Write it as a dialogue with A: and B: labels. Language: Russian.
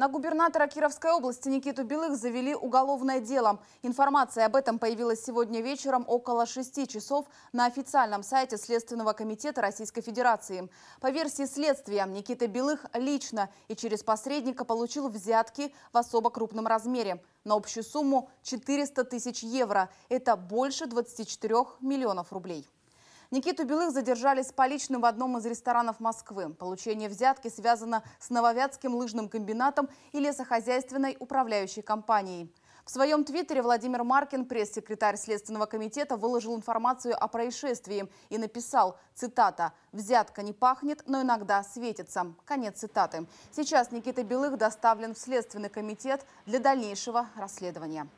A: На губернатора Кировской области Никиту Белых завели уголовное дело. Информация об этом появилась сегодня вечером около 6 часов на официальном сайте Следственного комитета Российской Федерации. По версии следствия, Никита Белых лично и через посредника получил взятки в особо крупном размере на общую сумму 400 тысяч евро. Это больше 24 миллионов рублей. Никиту Белых задержали с поличным в одном из ресторанов Москвы. Получение взятки связано с Нововятским лыжным комбинатом и лесохозяйственной управляющей компанией. В своем твиттере Владимир Маркин, пресс-секретарь Следственного комитета, выложил информацию о происшествии и написал, цитата, «Взятка не пахнет, но иногда светится». Конец цитаты. Сейчас Никита Белых доставлен в Следственный комитет для дальнейшего расследования.